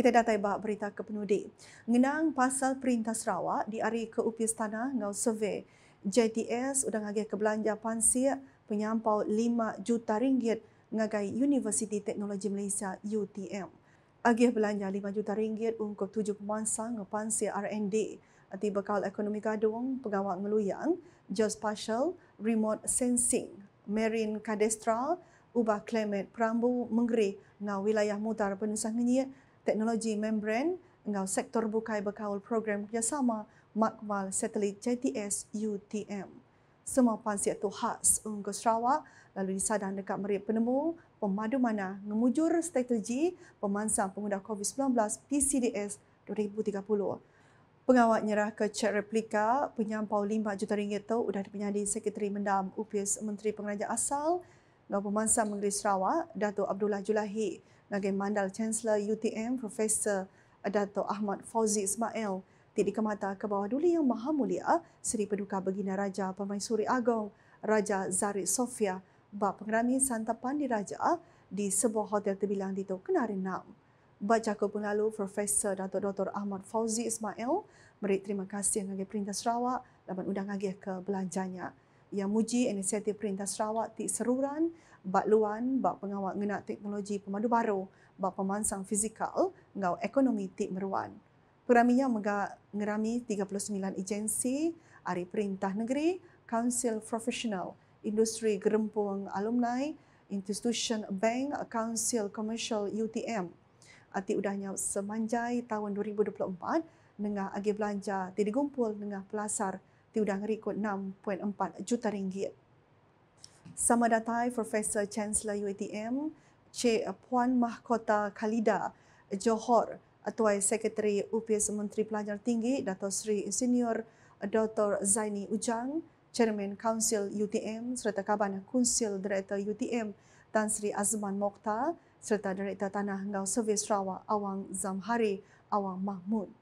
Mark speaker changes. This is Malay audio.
Speaker 1: Kita dah taibak berita ke penudik. Ngenang pasal perintah Sarawak di hari ke upis tanah ngau survei JTS sudah ngagih ke belanja pansir penyampau 5 juta ringgit ngagai Universiti Teknologi Malaysia UTM. Agih belanja 5 juta ringgit untuk tujuh pemansang pansir R&D. Ati bekal ekonomi gadung, pegawai ngeluyang, geospatial, remote sensing, marine kadestral, ubah klimat perambu menggeri na wilayah mutar penusah ngenyit teknologi membran dengan sektor bukai berkawal program kerjasama makmal satelit JTS UTM. Semua pansiat tu khas untuk Sarawak lalu disadang dekat merit penemu pemadu mana ngemujur strategi pemansang pengguna COVID-19 PCDS 2030. Pengawal nyerah ke cek replika penyampau RM5 juta ringgit tu sudah dipenyadi Sekretari Mendam UPS Menteri Pengerajaan Asal dan pemansam Negeri Sarawak, Dato' Abdullah Julahi, Nagai Mandal Chancellor UTM, Profesor Dato' Ahmad Fauzi Ismail, Tidik Kemata ke bawah Duli Yang Maha Mulia, Seri Paduka Begina Raja Permaisuri Agong, Raja Zarif Sofia, Bapak Pengerami Santapan Diraja di sebuah hotel terbilang di Tok Kenari Nam. Bapak Cakup lalu Profesor Dato' Dr. Ahmad Fauzi Ismail, beri terima kasih kepada Perintah Sarawak dan undang lagi ke belanjanya. Yang muji inisiatif Perintah Sarawak di seruran bak luan, bak pengawal ngenak teknologi pemadu baru, bak pemansang fizikal, ngau ekonomi ti meruan. Peraminya mega ngerami 39 agensi, ari perintah negeri, council profesional, industri gerempung alumni, institution bank, council commercial UTM. Ati udahnya semanjai tahun 2024, nengah agi belanja tidak gumpul nengah pelasar, tiudah ngerikut 6.4 juta ringgit. Sama datai Profesor Chancellor UITM, Cik Puan Mahkota Khalida Johor, Tuan Sekretari UPS Menteri Pelajar Tinggi, Dato' Sri Insinyur Dr. Zaini Ujang, Chairman Council UTM serta Kabana Kunsil Director UTM Tan Sri Azman Mokhtar serta Director Tanah Ngau Servis Sarawak Awang Zamhari Awang Mahmud.